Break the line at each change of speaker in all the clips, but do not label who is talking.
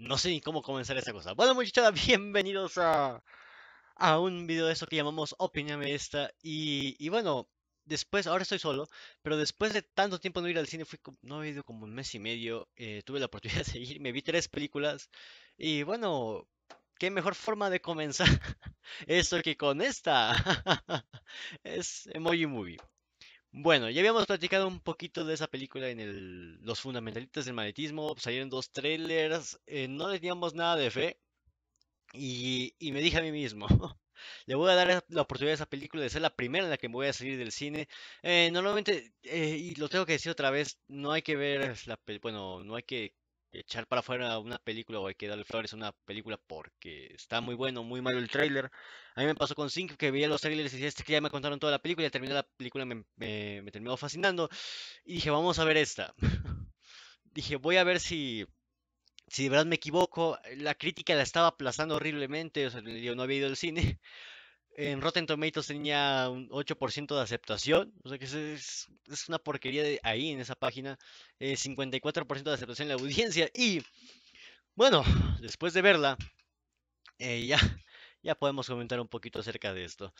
No sé ni cómo comenzar esa cosa. Bueno, muchachos, bienvenidos a, a un video de eso que llamamos Opiname Esta. Y, bueno, después, ahora estoy solo, pero después de tanto tiempo no ir al cine, fui, no he ido como un mes y medio. Eh, tuve la oportunidad de seguir, me vi tres películas. Y bueno, qué mejor forma de comenzar esto que con esta. es Emoji Movie. Bueno, ya habíamos platicado un poquito de esa película en el, Los Fundamentalistas del Magnetismo. Salieron dos trailers, eh, no le teníamos nada de fe. Y, me dije a mí mismo, le voy a dar la oportunidad a esa película de ser la primera en la que me voy a salir del cine. Eh, normalmente, eh, y lo tengo que decir otra vez, no hay que ver la bueno, no hay que echar para afuera una película o hay que darle flores a una película porque está muy bueno, muy malo el trailer A mí me pasó con Cinco, que veía los trailers y decía, este que ya me contaron toda la película y terminó la película, me, terminó fascinando. Y dije, vamos a ver esta. dije, voy a ver si, si de verdad me equivoco. La crítica la estaba aplazando horriblemente, o sea, yo no había ido al cine. En Rotten Tomatoes tenía un 8% de aceptación. O sea que es, una porquería de ahí en esa página. 54% eh, de aceptación en la audiencia. Y bueno, después de verla, eh, ya, ya podemos comentar un poquito acerca de esto.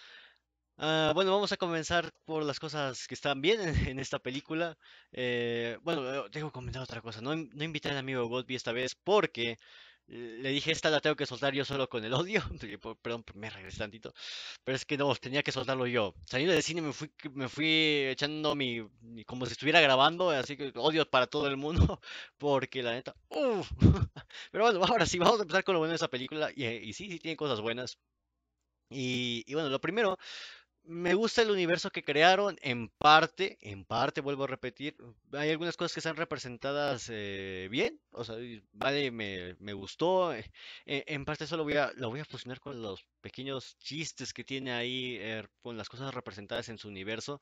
Ah, bueno, vamos a comenzar por las cosas que están bien en, esta película. Eh, bueno, tengo que comentar otra cosa. No, no invité al amigo Godby esta vez porque le dije, esta la tengo que soltar yo solo con el odio. Perdón, me regresé tantito. Pero es que no, tenía que soltarlo yo. Saliendo del cine me fui, me fui echando mi, como si estuviera grabando, así que odio para todo el mundo, porque la neta... Uf. Pero bueno, ahora sí, vamos a empezar con lo bueno de esa película. Y, sí, sí tiene cosas buenas. Y, y bueno, lo primero me gusta el universo que crearon, en parte, en parte, vuelvo a repetir, hay algunas cosas que están representadas eh, bien, o sea, vale, me, me gustó, eh, e, en, parte solo voy a, lo voy a fusionar con los pequeños chistes que tiene ahí, er, con las cosas representadas en su universo.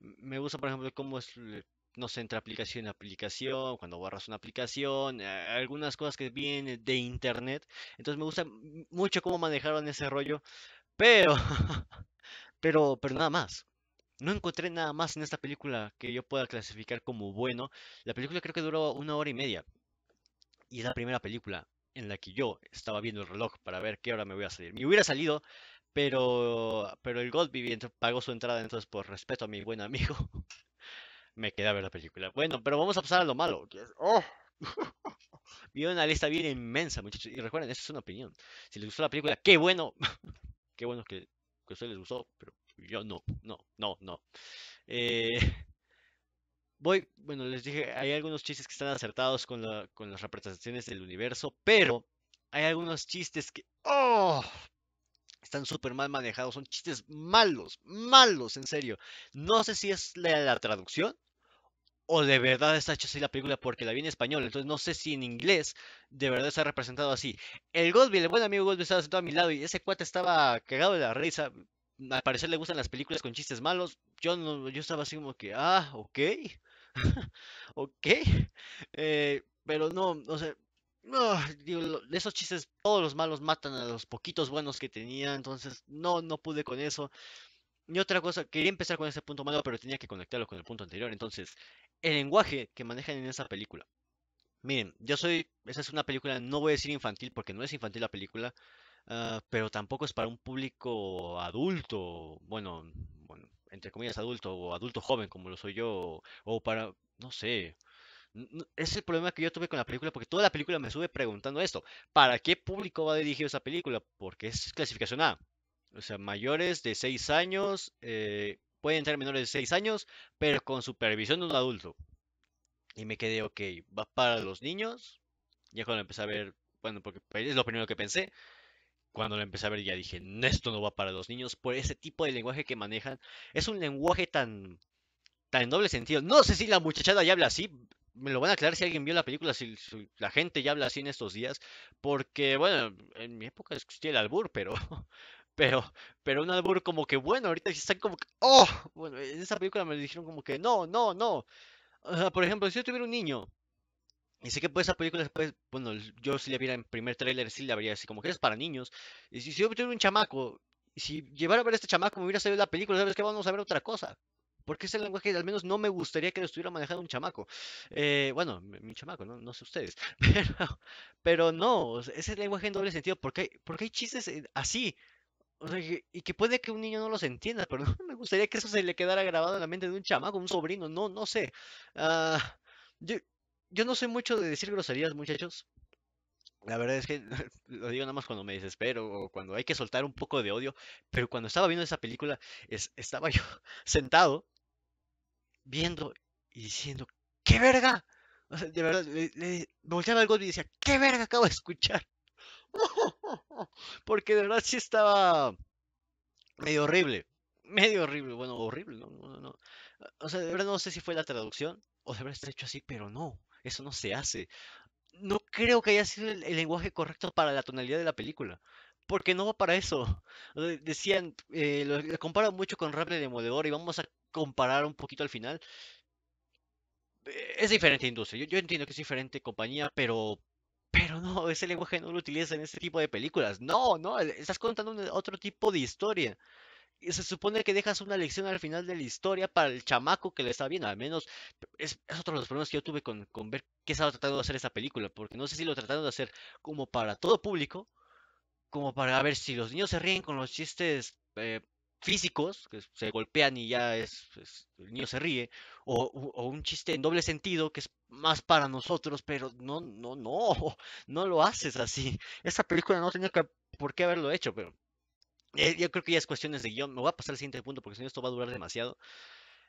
Me gusta, por ejemplo, cómo es eh, no sé, entre aplicación aplicación, cuando borras una aplicación, algunas cosas que vienen de internet. Entonces me gusta mm, mucho cómo manejaron ese rollo, pero Pero, pero nada más. No encontré nada más en esta película que yo pueda clasificar como bueno. La película creo que duró una hora y media. Y es la primera película en la que yo estaba viendo el reloj para ver qué hora me voy a salir. Me hubiera salido, pero, pero el Gold Viviente pagó su entrada, entonces por respeto a mi buen amigo, me quedé a ver la película. Bueno, pero vamos a pasar a lo malo. Oh. una lista bien inmensa, muchachos. Y recuerden, esto es una opinión. Si les gustó la película, qué bueno. qué bueno que que a usted les gustó, pero yo no, no, no, no. Eh, voy, bueno, les dije, hay algunos chistes que están acertados con, las representaciones del universo, pero hay algunos chistes que, oh, Están súper mal manejados, son chistes malos, malos, en serio. No sé si es la traducción, o de verdad está hecha así la película porque la vi en español, entonces no sé si en inglés de verdad está representado así. El Godby, el buen amigo Godby estaba sentado a mi lado y ese cuate estaba cagado de la risa. Mm, al parecer le gustan las películas con chistes malos. Yo yo estaba así como que, ah, ok. ok. Eh, pero no, no sé, no, digo, esos chistes, todos los malos matan a los poquitos buenos que tenía, entonces no, no pude con eso. Y otra cosa, quería empezar con ese punto malo, pero tenía que conectarlo con el punto anterior. Entonces, el lenguaje que manejan en esa película. Miren, yo soy, esa es una película, no voy a decir infantil porque no es infantil la película, ah, pero tampoco es para un público adulto, bueno, bueno, entre comillas adulto o adulto joven como lo soy yo, o, para, no sé, es el problema que yo tuve con la película, porque toda la película me sube preguntando esto. ¿Para qué público va dirigido esa película? Porque es clasificación A. O sea, mayores de 6 años, eh, pueden ser menores de 6 años, pero con supervisión de un adulto. Y me quedé, ok, va para los niños. Ya cuando empecé a ver, bueno, porque es lo primero que pensé. Cuando lo empecé a ver ya dije, esto no va para los niños por ese tipo de lenguaje que manejan. Es un lenguaje tan, tan en doble sentido. No sé si la muchachada ya habla así. Me lo van a aclarar si alguien vio la película, si, si la gente ya habla así en estos días. Porque, bueno, en mi época existía el albur, pero Pero, pero un albur como que, bueno, ahorita están como que, oh, bueno, en esa película me dijeron como que, no, no, no. O sea, por ejemplo, si yo tuviera un niño, y sé que pues esa película después, bueno, yo si la viera en primer tráiler, sí la vería así como que es para niños. Y si, yo tuviera un chamaco, y si llevara a ver a este chamaco me hubiera salido la película, ¿sabes que Vamos a ver otra cosa. Porque ese lenguaje al menos no me gustaría que lo estuviera manejando un chamaco. Eh, bueno, mi, chamaco, ¿no? no, sé ustedes. Pero, pero no, ese lenguaje en doble sentido, porque porque hay chistes eh, así y que puede que un niño no los entienda, pero me gustaría que eso se le quedara grabado en la mente de un chamaco, un sobrino, no, no sé. Ah, yo, no soy mucho de decir groserías, muchachos. La verdad es que lo digo nada más cuando me desespero o cuando hay que soltar un poco de odio, pero cuando estaba viendo esa película, estaba yo sentado viendo y diciendo, ¡qué verga! O sea, de verdad, le, le volteaba algo y decía, ¡qué verga acabo de escuchar! Porque de verdad sí estaba medio horrible. Medio horrible, bueno, horrible, O sea, de verdad no sé si fue la traducción o de verdad está hecho así, pero no, eso no se hace. No creo que haya sido el, lenguaje correcto para la tonalidad de la película porque no va para eso. Decían, eh, lo, comparan mucho con Rap de Demoledor y vamos a comparar un poquito al final. Eh, es diferente industria, yo, entiendo que es diferente compañía, pero pero no, ese lenguaje no lo utilizas en este tipo de películas. No, no, estás contando otro tipo de historia. Y se supone que dejas una lección al final de la historia para el chamaco que le está viendo. Al menos es, otro de los problemas que yo tuve con, ver qué estaba tratando de hacer esa película. Porque no sé si lo trataron de hacer como para todo público, como para ver si los niños se ríen con los chistes eh, físicos, que se golpean y ya es, el niño se ríe, o, un chiste en doble sentido que es más para nosotros, pero no, no, no, no lo haces así. Esa película no tenía que, por qué haberlo hecho, pero eh, yo creo que ya es cuestiones de guión. Me voy a pasar al siguiente punto porque si no esto va a durar demasiado.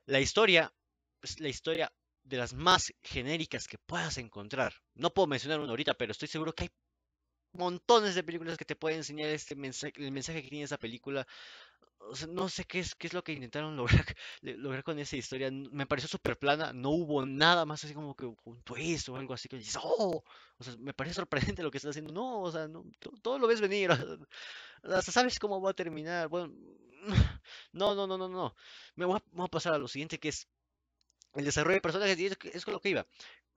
La historia, es pues, la historia de las más genéricas que puedas encontrar. No puedo mencionar una ahorita, pero estoy seguro que hay montones de películas que te pueden enseñar este mensaje, el mensaje que tiene esa película. O sea, no sé qué es, qué es lo que intentaron lograr, lograr con esa historia. Me pareció súper plana, no hubo nada más así como que a eso o algo así que oh". o sea, me parece sorprendente lo que estás haciendo. No, o sea, todo lo ves venir, hasta sabes cómo va a terminar. Bueno, no, no, no, no, no. Me voy a, pasar a lo siguiente que es el desarrollo de personajes y es, con lo que iba.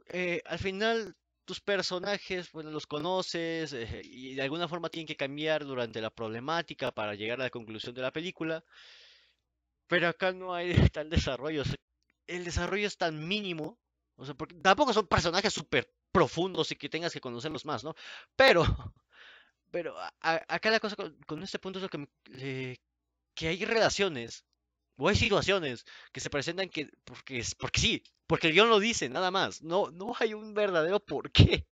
Eh, al final tus personajes, bueno, pues, los conoces eh, y de alguna forma tienen que cambiar durante la problemática para llegar a la conclusión de la película. Pero acá no hay tal desarrollo. el desarrollo es tan mínimo. O sea, porque tampoco son personajes súper profundos y que tengas que conocerlos más, ¿no? Pero, pero acá la cosa con, este punto es lo que, que hay relaciones o hay situaciones que se presentan que porque, porque sí, porque el guión lo dice, nada más. No, no hay un verdadero por qué.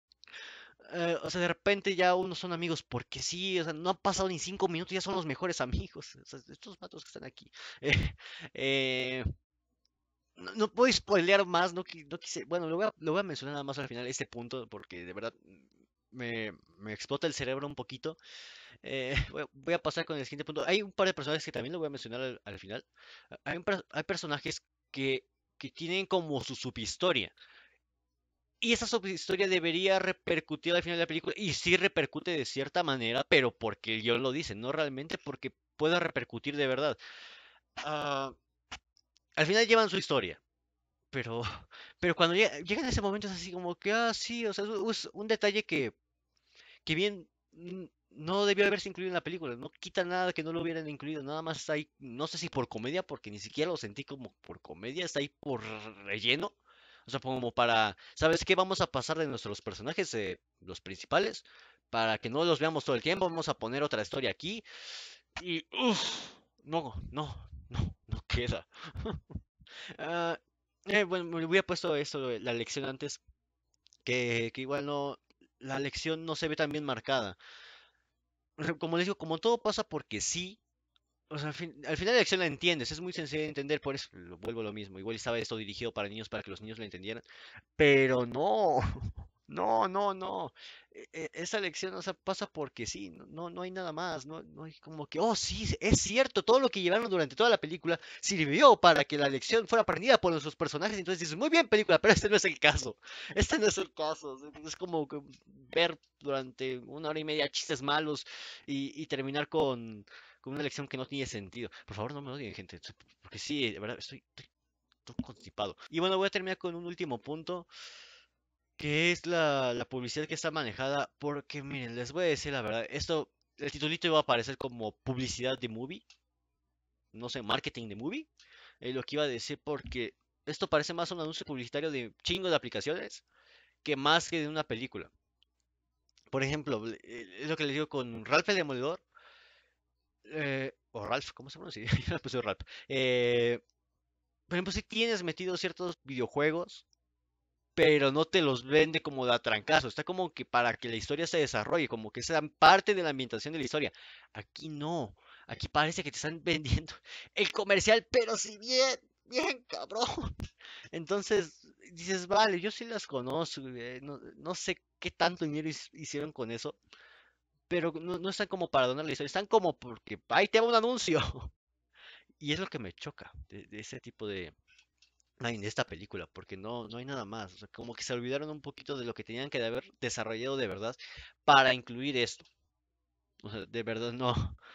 Eh, o sea, de repente ya unos son amigos porque sí, o sea, no han pasado ni cinco minutos, ya son los mejores amigos. estos matos que están aquí. Eh, eh, no, puedo spoilear más, no, no quise. Bueno, lo voy, a, lo voy a mencionar nada más al final, este punto, porque de verdad me, explota el cerebro un poquito. Eh, voy, a, pasar con el siguiente punto. Hay un par de personajes que también lo voy a mencionar al, final. Ah, hay, personajes que, tienen como su subhistoria. Y esa subhistoria debería repercutir al final de la película. Y sí repercute de cierta manera, pero porque yo lo dice, no realmente porque pueda repercutir de verdad. Ah, al final llevan su historia. Pero, pero cuando llega, en ese momento es así como que, ah, sí, o sea, es un detalle que, que bien no debió haberse incluido en la película, no quita nada que no lo hubieran incluido, nada más está ahí, no sé si por comedia, porque ni siquiera lo sentí como por comedia, está ahí por relleno, o sea, como para, ¿sabes qué? Vamos a pasar de nuestros personajes, eh, los principales, para que no los veamos todo el tiempo, vamos a poner otra historia aquí, y uff, no, no, no, no queda. ah eh, bueno, me hubiera puesto esto, la lección antes, que, igual no, la lección no se ve tan bien marcada. Como les digo, como todo pasa porque sí, o sea, al, final la lección la entiendes, es muy sencillo de entender, por eso vuelvo lo mismo. Igual estaba esto dirigido para niños, para que los niños la entendieran, pero no, No, no, no. E, e, esa lección pasa porque sí, no, no hay nada más. No, no hay como que, oh, sí, es cierto, todo lo que llevaron durante toda la película sirvió para que la lección fuera aprendida por nuestros personajes. Entonces dices, muy bien, película, pero este no es el caso. Este no es el caso. Es como ver durante una hora y media chistes malos y, terminar con, una lección que no tiene sentido. Por favor, no me odien, gente, porque sí, de verdad, estoy constipado. Y bueno, voy a terminar con un último punto que es la, publicidad que está manejada, porque miren, les voy a decir la verdad, esto, el titulito iba a aparecer como publicidad de movie, no sé, marketing de movie, eh, lo que iba a decir porque esto parece más un anuncio publicitario de chingo de aplicaciones que más que de una película. Por ejemplo, es eh, lo que les digo con Ralph el Demoledor, eh, o Ralph, ¿cómo se pronuncia? Yo le puse Ralph. Eh, por ejemplo, si tienes metido ciertos videojuegos, pero no te los vende como de atrancazo. Está como que para que la historia se desarrolle, como que sean parte de la ambientación de la historia. Aquí no. Aquí parece que te están vendiendo el comercial, pero si bien, bien, cabrón. Entonces dices, vale, yo sí las conozco. no, sé qué tanto dinero hicieron con eso. Pero no, están como para donar la historia, están como porque ahí te va un anuncio. Y es lo que me choca de ese tipo de, de esta película, porque no, no hay nada más. como que se olvidaron un poquito de lo que tenían que haber desarrollado de verdad para incluir esto. de verdad no.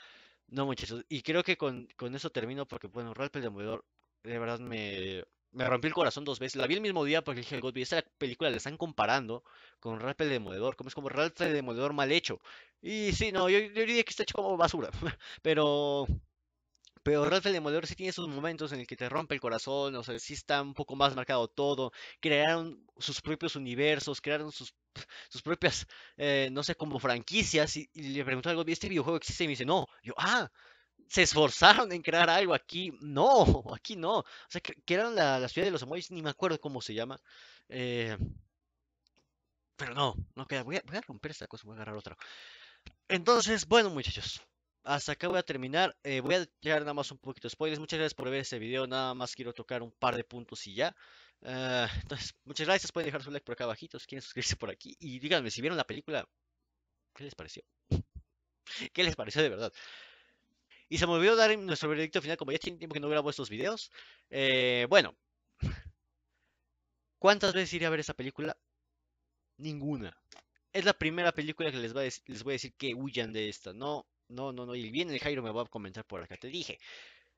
No, muchachos. Y creo que con, eso termino porque, bueno, Ralph el Demoledor, de verdad me, me rompió el corazón dos veces. La vi el mismo día porque dije, Godby, esta película la están comparando con Ralph el Demoledor, como es como Ralph el Demoledor mal hecho. Y sí, no, yo diría que está hecho como basura, pero pero Ralph el Demoledor sí tiene esos momentos en el que te rompe el corazón, o sea, sí está un poco más marcado todo. Crearon sus propios universos, crearon sus, sus propias, eh, no sé, como franquicias. Y, le pregunto algo, ¿este videojuego existe? Y me dice, no. Yo, ah, se esforzaron en crear algo aquí. No, aquí no. O sea, que, la, ciudad de los emojis, ni me acuerdo cómo se llama. Eh, pero no, no queda. Voy a, voy a romper esta cosa, voy a agarrar otra. Entonces, bueno, muchachos hasta acá voy a terminar. Eh, voy a dejar nada más un poquito de spoilers. Muchas gracias por ver este video. Nada más quiero tocar un par de puntos y ya. Ah, entonces, muchas gracias. Pueden dejar su like por acá abajito si quieren suscribirse por aquí. Y díganme, si vieron la película, ¿qué les pareció? ¿Qué les pareció de verdad? Y se me olvidó dar nuestro veredicto final, como ya tiene tiempo que no grabo estos videos. Eh, bueno, ¿cuántas veces iré a ver esa película? Ninguna. Es la primera película que les, va a les voy a decir que huyan de esta. No, no, no, no. Y bien el Jairo me va a comentar por acá. Te dije.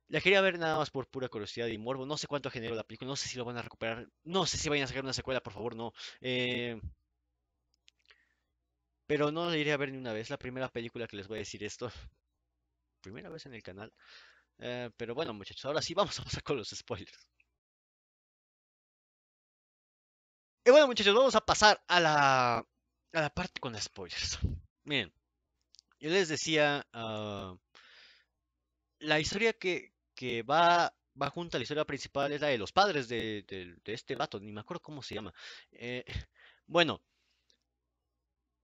La quería ver nada más por pura curiosidad y morbo. No sé cuánto generó la película. No sé si lo van a recuperar. No sé si vayan a sacar una secuela, por favor, no. Eh, pero no la iré a ver ni una vez. La primera película que les voy a decir esto. Primera vez en el canal. Eh, pero bueno, muchachos, ahora sí vamos a pasar con los spoilers. Y bueno, muchachos, vamos a pasar a la, a la parte con spoilers. Miren. Yo les decía, ah, la historia que, va, va junto a la historia principal es la de los padres de, este vato, ni me acuerdo cómo se llama. Eh, bueno,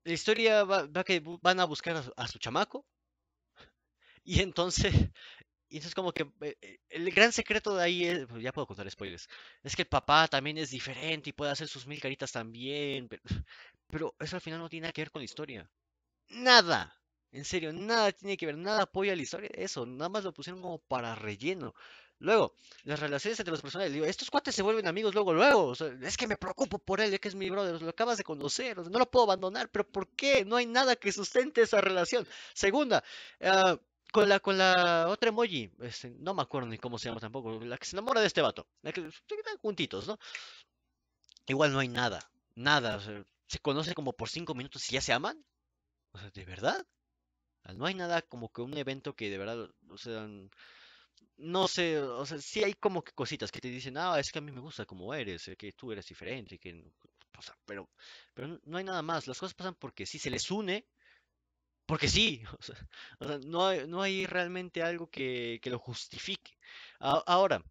la historia va, va, que van a buscar a su, chamaco y entonces y eso es como que eh, eh, el gran secreto de ahí es, pues, ya puedo contar spoilers, es que el papá también es diferente y puede hacer sus mil caritas también, pero, pero, eso al final no tiene nada que ver con la historia. Nada. En serio, nada tiene que ver, nada apoya la historia. Eso, nada más lo pusieron como para relleno. Luego, las relaciones entre los personajes. Digo, estos cuates se vuelven amigos luego, luego. es que me preocupo por él, es que es mi brother, lo acabas de conocer, no lo puedo abandonar, pero ¿por qué? No hay nada que sustente esa relación. Segunda, ah, con la, con la otra emoji, este, no me acuerdo ni cómo se llama tampoco, la que se enamora de este vato, la que quedan juntitos, ¿no? Igual no hay nada, nada, se conocen como por cinco minutos y ya se aman, o sea, ¿de verdad? No hay nada como que un evento que de verdad, o sea, no sé, o sea, sí hay como que cositas que te dicen, ah, es que a mí me gusta como eres, eh, que tú eres diferente, que, pero, pero no hay nada más, las cosas pasan porque sí se les une, porque sí, o sea, no, hay, no hay realmente algo que, lo justifique. ahora,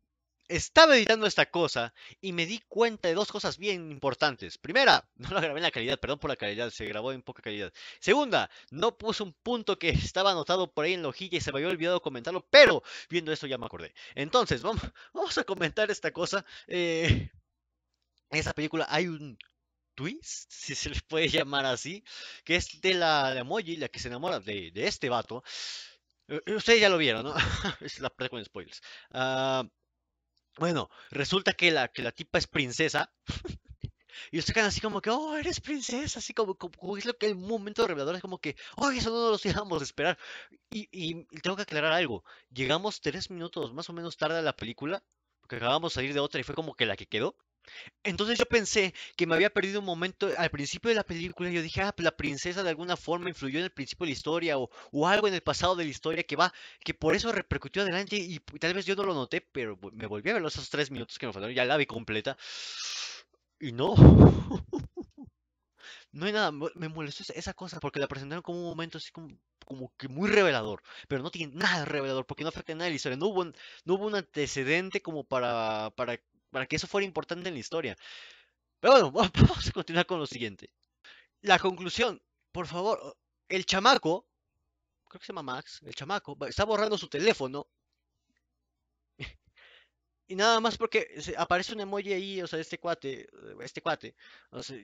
estaba editando esta cosa y me di cuenta de dos cosas bien importantes. Primera, no la grabé en la calidad, perdón por la calidad, se grabó en poca calidad. Segunda, no puse un punto que estaba anotado por ahí en la hojilla y se me había olvidado comentarlo, pero viendo esto ya me acordé. Entonces, vamos, a comentar esta cosa. en eh, esta película hay un twist, si se le puede llamar así, que es de la, de Moji, la que se enamora de, este vato. Eh, eh, ustedes ya lo vieron, ¿no? es la con spoilers. Ah... Bueno, resulta que la, que la tipa es princesa. Y los sacan así como que, oh, eres princesa, así como, es lo que el momento revelador es como que, oh, eso no lo íbamos a esperar. Y, y, y, tengo que aclarar algo, llegamos tres minutos más o menos tarde a la película, porque acabamos de salir de otra y fue como que la que quedó. Entonces yo pensé que me había perdido un momento al principio de la película. Yo dije, ah, pues, la princesa de alguna forma influyó en el principio de la historia o, o algo en el pasado de la historia que va, que por eso repercutió adelante y, tal vez yo no lo noté, pero me volví a ver esos tres minutos que me faltaron. Ya la vi completa y no. no hay nada, me molestó esa cosa porque la presentaron como un momento así como, como que muy revelador, pero no tiene nada de revelador porque no afecta nada de la historia. No hubo, no hubo un antecedente como para, para para que eso fuera importante en la historia. Pero bueno, vamos a continuar con lo siguiente. La conclusión, por favor, el chamaco, creo que se llama Max, el chamaco, está borrando su teléfono. Y nada más porque aparece un emoji ahí, o sea, este cuate, este cuate.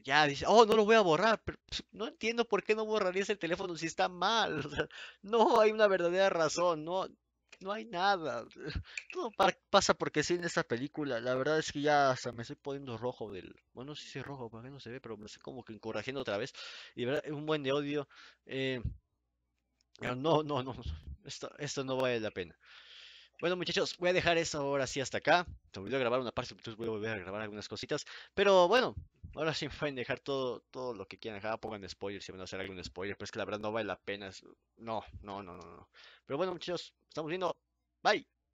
ya dice, oh, no lo voy a borrar. Pero pues, no entiendo por qué no borraría ese teléfono si está mal. no hay una verdadera razón, no, no hay nada. Todo pasa porque sí en esta película. La verdad es que ya hasta me estoy poniendo rojo del. Bueno, sé si es rojo, porque no se ve, pero me estoy como que encorajando otra vez. Y es un buen de odio. Eh, no, no, no. Esto, esto no vale la pena. Bueno, muchachos, voy a dejar eso ahora sí hasta acá. Se a grabar una parte, entonces voy a volver a grabar algunas cositas. Pero bueno, Ahora sí pueden dejar todo, todo lo que quieran dejar, pongan spoilers, si van a hacer algún spoiler, pero es que la verdad no vale la pena. No, no, no, no, no. Pero bueno, muchachos, estamos viendo. Bye.